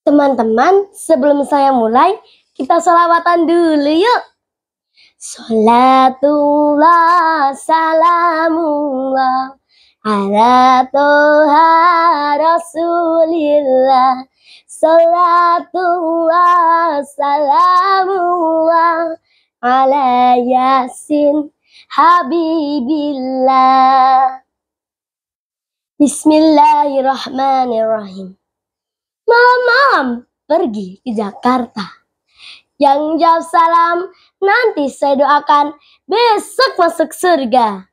Teman-teman, sebelum saya mulai, kita selawatan dulu yuk. Salatullah salamullah ala toha rasulillah Salatullah salamullah ala yasin habibillah Bismillahirrahmanirrahim malam-malam pergi ke Jakarta. Yang jawab salam, nanti saya doakan besok masuk surga.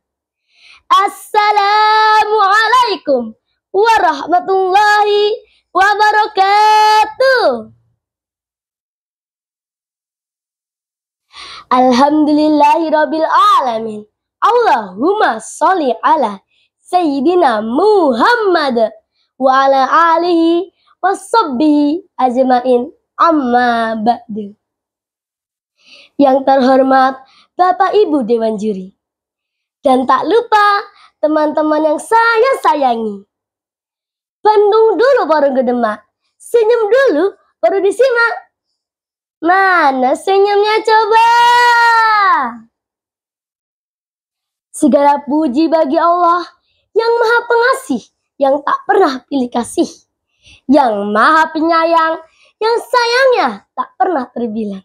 Assalamualaikum warahmatullahi wabarakatuh. Alhamdulillahirabbil alamin. Allahumma sholli ala sayyidina Muhammad wa ala alihi wasabbi ajmain amma ba'du. Yang terhormat Bapak Ibu Dewan Juri. Dan tak lupa teman-teman yang saya sayangi. Bandung dulu baru gedemak, senyum dulu baru disimak. Mana senyumnya coba? Segala puji bagi Allah yang maha pengasih, yang tak pernah pilih kasih yang maha penyayang, yang sayangnya tak pernah terbilang.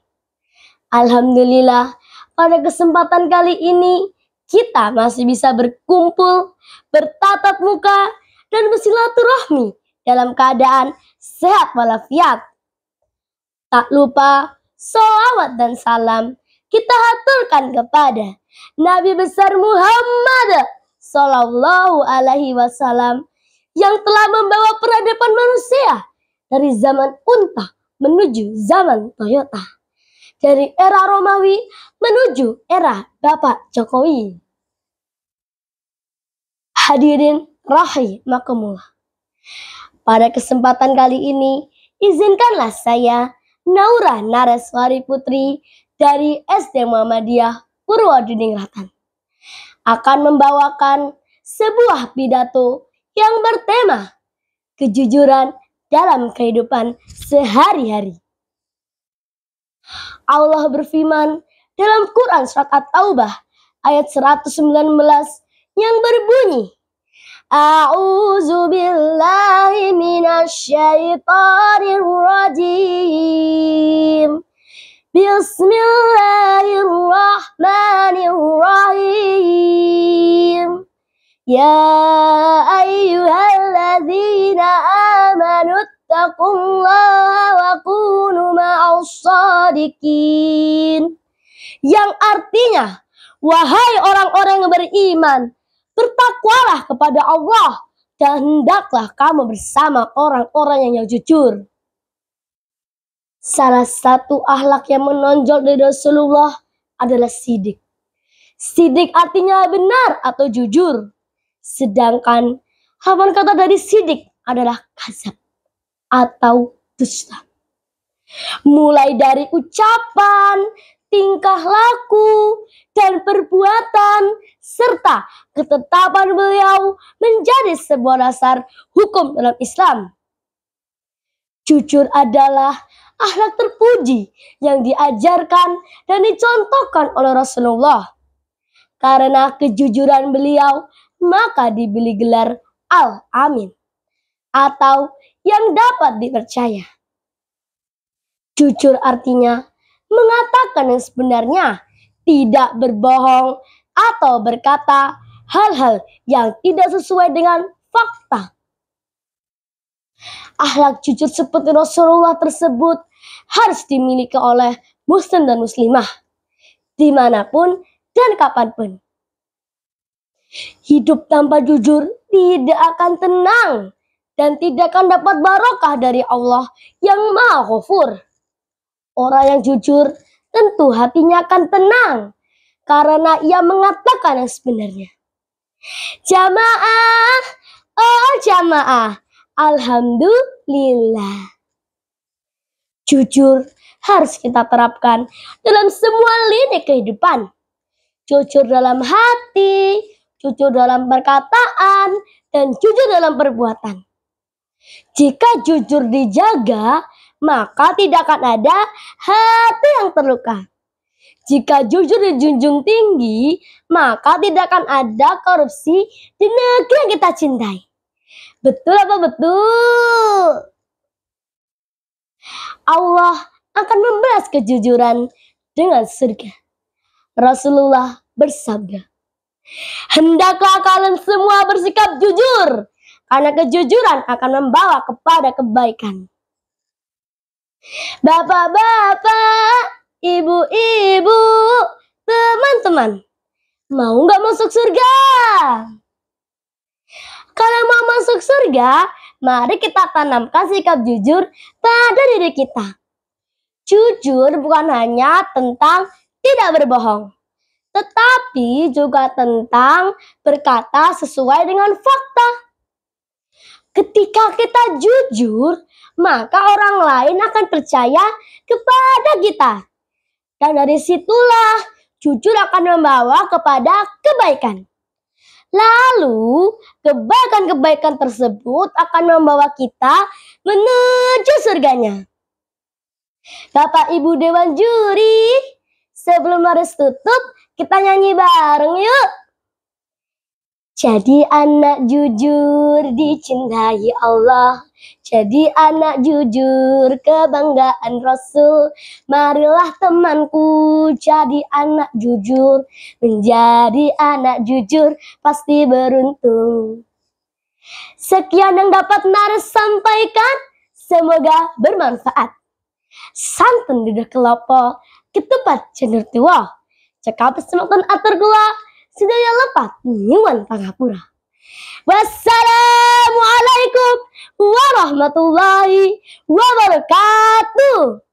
Alhamdulillah, pada kesempatan kali ini kita masih bisa berkumpul, bertatap muka, dan bersilaturahmi dalam keadaan sehat walafiat. Tak lupa, sholawat dan salam kita haturkan kepada Nabi besar Muhammad Sallallahu Alaihi Wasallam yang telah membawa peradaban manusia dari zaman unta menuju zaman Toyota. Dari era Romawi menuju era Bapak Jokowi. Hadirin rahimakumullah. Pada kesempatan kali ini, izinkanlah saya Naura Nareswari Putri dari SD Muhammadiyah Purwodiningratan akan membawakan sebuah pidato yang bertema kejujuran dalam kehidupan sehari-hari. Allah berfirman dalam Quran Surat At-Taubah ayat 119 yang berbunyi A'udzu billahi minasyaitonir rajim. Bismillahirrahmanirrahim. Ya ayyuhal الذين آمنوا اتقوا الله وكونوا مع الصادقين yang artinya wahai orang-orang yang beriman bertakwalah kepada Allah dan hendaklah kamu bersama orang-orang yang jujur Salah satu akhlak yang menonjol dari Rasulullah adalah sidik. Sidik artinya benar atau jujur. Sedangkan Hafalan kata dari sidik adalah kazab atau dusta. Mulai dari ucapan, tingkah laku, dan perbuatan, serta ketetapan beliau menjadi sebuah dasar hukum dalam Islam. Jujur adalah akhlak terpuji yang diajarkan dan dicontohkan oleh Rasulullah. Karena kejujuran beliau, maka dibeli gelar al-amin atau yang dapat dipercaya. Jujur artinya mengatakan yang sebenarnya, tidak berbohong atau berkata hal-hal yang tidak sesuai dengan fakta. Akhlak jujur seperti Rasulullah tersebut harus dimiliki oleh muslim dan muslimah, dimanapun dan kapanpun. Hidup tanpa jujur tidak akan tenang dan tidak akan dapat barokah dari Allah yang Maha kufur. Orang yang jujur tentu hatinya akan tenang karena ia mengatakan yang sebenarnya. Jamaah, oh jamaah, alhamdulillah. Jujur harus kita terapkan dalam semua lini kehidupan. Jujur dalam hati, jujur dalam perkataan, dan jujur dalam perbuatan. Jika jujur dijaga, maka tidak akan ada hati yang terluka. Jika jujur dijunjung tinggi, maka tidak akan ada korupsi di negeri yang kita cintai. Betul apa betul? Allah akan membalas kejujuran dengan surga. Rasulullah bersabda, Hendaklah kalian semua bersikap jujur, karena kejujuran akan membawa kepada kebaikan. Bapak-bapak, ibu-ibu, teman-teman, mau nggak masuk surga? Kalau mau masuk surga, mari kita tanamkan sikap jujur pada diri kita. Jujur bukan hanya tentang tidak berbohong, tetapi juga tentang berkata sesuai dengan fakta. Ketika kita jujur, maka orang lain akan percaya kepada kita. Dan dari situlah jujur akan membawa kepada kebaikan. Lalu, kebaikan-kebaikan tersebut akan membawa kita menuju surganya. Bapak Ibu Dewan Juri, Sebelum harus tutup, kita nyanyi bareng yuk. Jadi anak jujur dicintai Allah Jadi anak jujur kebanggaan Rasul Marilah temanku jadi anak jujur Menjadi anak jujur pasti beruntung Sekian yang dapat narasampaikan. sampaikan Semoga bermanfaat Santun di kelapa ketupat cendur tua. Cekap semakon atur gula, yang lepat nyuan pangapura. Wassalamualaikum warahmatullahi wabarakatuh.